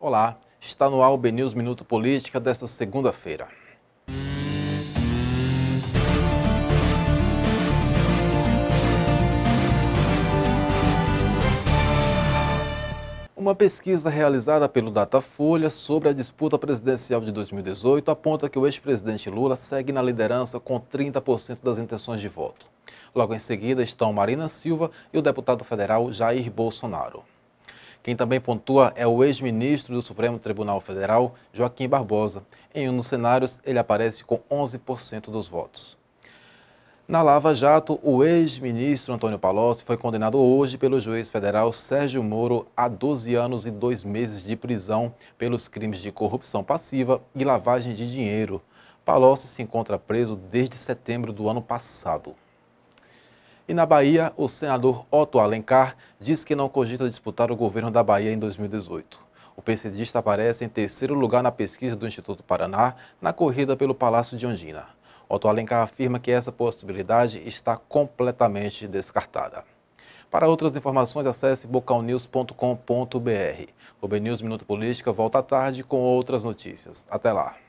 Olá, está no ar o BNews Minuto Política desta segunda-feira. Uma pesquisa realizada pelo Datafolha sobre a disputa presidencial de 2018 aponta que o ex-presidente Lula segue na liderança com 30% das intenções de voto. Logo em seguida estão Marina Silva e o deputado federal Jair Bolsonaro. Quem também pontua é o ex-ministro do Supremo Tribunal Federal, Joaquim Barbosa. Em um dos cenários, ele aparece com 11% dos votos. Na Lava Jato, o ex-ministro Antônio Palocci foi condenado hoje pelo juiz federal Sérgio Moro a 12 anos e 2 meses de prisão pelos crimes de corrupção passiva e lavagem de dinheiro. Palocci se encontra preso desde setembro do ano passado. E na Bahia, o senador Otto Alencar diz que não cogita disputar o governo da Bahia em 2018. O PCDista aparece em terceiro lugar na pesquisa do Instituto Paraná, na corrida pelo Palácio de Ondina. Otto Alencar afirma que essa possibilidade está completamente descartada. Para outras informações, acesse bocalnews.com.br. O BNews Minuto Política volta à tarde com outras notícias. Até lá!